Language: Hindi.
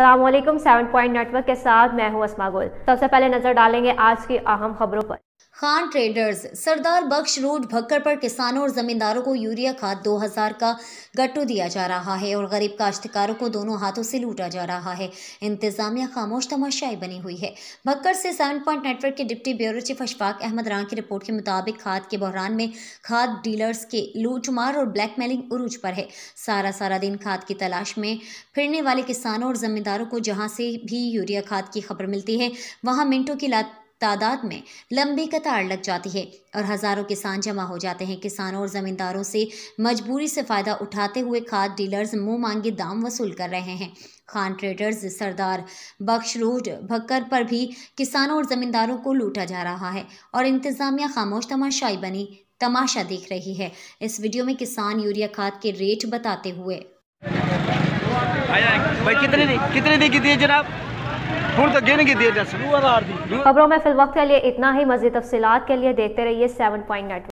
सलामकुम सेवन पॉइंट नेटवर्क के साथ मैं हूं असमा गुल सबसे पहले नजर डालेंगे आज की अहम खबरों पर खान ट्रेडर्स सरदार बख्श रोड भक्कर पर किसानों और जमींदारों को यूरिया खाद 2000 का गट्टू दिया जा रहा है और गरीब काश्तकारों को दोनों हाथों से लूटा जा रहा है इंतजामिया खामोश तमाशाई बनी हुई है भक्कर से सेवन पॉइंट नेटवर्क के deputy bureau chief Ashfaq Ahmed Ran की रिपोर्ट के मुताबिक खाद के बहरान में खाद डीलर्स के लूटमार और ब्लैकमेलिंग उरूज पर है सारा सारा दिन खाद की तलाश में फिरने वाले किसानों और जमींदारों को जहाँ से भी यूरिया खाद की खबर मिलती है वहाँ मिनटों की लात तादाद में लंबी कतार लग जाती है और हज़ारों किसान जमा हो जाते हैं किसानों और ज़मींदारों से मजबूरी से फ़ायदा उठाते हुए खाद डीलर्स मुंह मांगे दाम वसूल कर रहे हैं खान ट्रेडर्स सरदार बख्श रोड भक्कर पर भी किसानों और ज़मींदारों को लूटा जा रहा है और इंतज़ामिया खामोश तमाशाई बनी तमाशा देख रही है इस वीडियो में किसान यूरिया खाद के रेट बताते हुए भाई कितने दी कितने दी कितनी जनाब खबरों में फिल वक्त के लिए इतना ही मजीद तफसीत के लिए देखते रहिए सेवन पॉइंट नेटवर्क